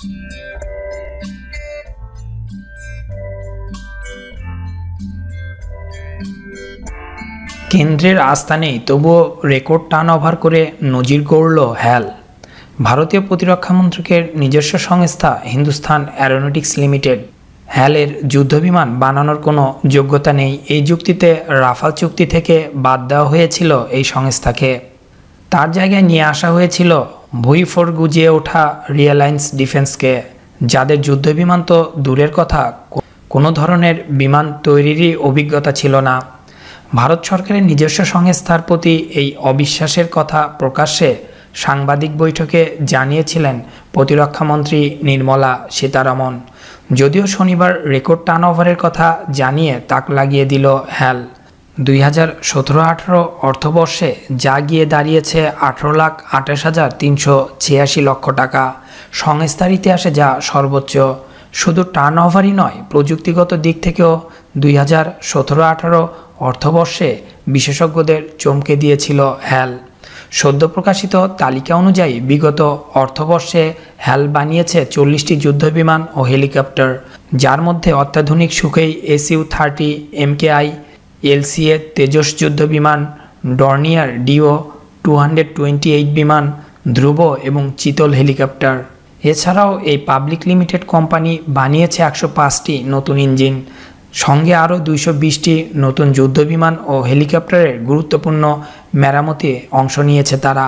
কেন্দ্রের আস্থা নেই তবুও রেকর্ড টার্ন ওভার করে নজির গড়ল হ্যাল ভারতীয় প্রতিরক্ষা মন্ত্রকের নিজস্ব সংস্থা হিন্দুস্থান অ্যারোনটিক্স লিমিটেড হ্যালের যুদ্ধবিমান বানানোর কোনো যোগ্যতা নেই এই যুক্তিতে রাফাল চুক্তি থেকে বাদ দেওয়া হয়েছিল এই সংস্থাকে তার জায়গায় নিয়ে আসা হয়েছিল ভুইফোর গুজিয়ে ওঠা রিয়েলাইন্স ডিফেন্সকে যাদের যুদ্ধবিমান তো দূরের কথা কোনো ধরনের বিমান তৈরিরই অভিজ্ঞতা ছিল না ভারত সরকারের নিজস্ব সংস্থার প্রতি এই অবিশ্বাসের কথা প্রকাশ্যে সাংবাদিক বৈঠকে জানিয়েছিলেন প্রতিরক্ষামন্ত্রী নির্মলা সীতারমন যদিও শনিবার রেকর্ড টার্ন ওভারের কথা জানিয়ে তাক লাগিয়ে দিল হ্যাল দুই হাজার সতেরো আঠারো অর্থবর্ষে যা গিয়ে দাঁড়িয়েছে আঠারো লাখ আঠাশ হাজার তিনশো ছিয়াশি লক্ষ টাকা সংস্থার ইতিহাসে যা সর্বোচ্চ শুধু টার্ন ওভারই নয় প্রযুক্তিগত দিক থেকেও দুই হাজার সতেরো আঠারো অর্থবর্ষে বিশেষজ্ঞদের চমকে দিয়েছিল হ্যাল সদ্য প্রকাশিত তালিকা অনুযায়ী বিগত অর্থবর্ষে হ্যাল বানিয়েছে চল্লিশটি যুদ্ধবিমান ও হেলিকপ্টার যার মধ্যে অত্যাধুনিক Sukhoi SU thirty MKI LCA Tejas যুদ্ধ বিমান Dornier DO two hundred twenty eight বিমান ধ্রুব এবং চিতল হেলিকপ্টার এছাড়াও এই পাবলিক লিমিটেড কোম্পানি বানিয়েছে একশো পাঁচটি নতুন ইঞ্জিন সঙ্গে আরও দুইশো বিশটি নতুন যুদ্ধবিমান ও হেলিকপ্টারের গুরুত্বপূর্ণ মেরামতে অংশ নিয়েছে তারা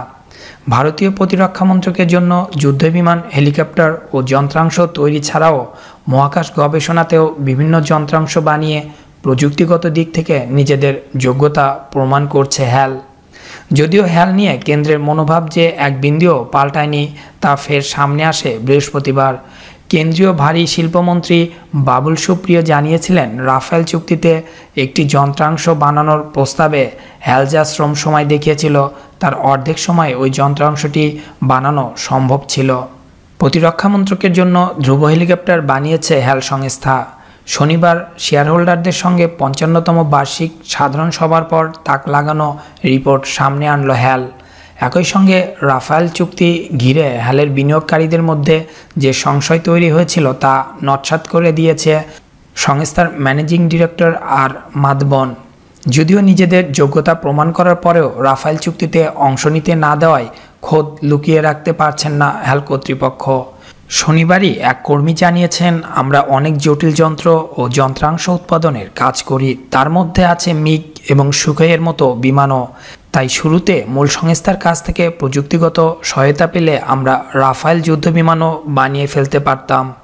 ভারতীয় প্রতিরক্ষা মন্ত্রকের জন্য যুদ্ধবিমান হেলিকপ্টার ও যন্ত্রাংশ তৈরি ছাড়াও মহাকাশ গবেষণাতেও বিভিন্ন যন্ত্রাংশ বানিয়ে প্রযুক্তিগত দিক থেকে নিজেদের যোগ্যতা প্রমাণ করছে হ্যাল যদিও হ্যাল নিয়ে কেন্দ্রের মনোভাব যে এক বিন্দুও পাল্টায়নি তা ফের সামনে আসে বৃহস্পতিবার কেন্দ্রীয় ভারী শিল্পমন্ত্রী বাবুল সুপ্রিয় জানিয়েছিলেন রাফেল চুক্তিতে একটি যন্ত্রাংশ বানানোর প্রস্তাবে হ্যাল যা শ্রম সময় দেখিয়েছিল তার অর্ধেক সময় ওই যন্ত্রাংশটি বানানো সম্ভব ছিল প্রতিরক্ষা মন্ত্রকের জন্য ধ্রুব হেলিকপ্টার বানিয়েছে হ্যাল সংস্থা শনিবার শেয়ারহোল্ডারদের সঙ্গে পঞ্চান্নতম বার্ষিক সাধারণ সভার পর তাক লাগানো রিপোর্ট সামনে আনল হ্যাল একই সঙ্গে রাফায়েল চুক্তি ঘিরে হ্যালের বিনিয়োগকারীদের মধ্যে যে সংশয় তৈরি হয়েছিল তা নৎসাত করে দিয়েছে সংস্থার ম্যানেজিং ডিরেক্টর আর মাদবন যদিও নিজেদের যোগ্যতা প্রমাণ করার পরেও রাফায়েল চুক্তিতে অংশ নিতে না দেওয়ায় খোদ লুকিয়ে রাখতে পারছেন না হ্যাল কর্তৃপক্ষ শনিবারই এক কর্মী জানিয়েছেন আমরা অনেক জটিল যন্ত্র ও যন্ত্রাংশ উৎপাদনের কাজ করি তার মধ্যে আছে মিগ এবং সুখের মতো বিমানও তাই শুরুতে মূল সংস্থার কাছ থেকে প্রযুক্তিগত সহায়তা পেলে আমরা রাফায়েল বিমানও বানিয়ে ফেলতে পারতাম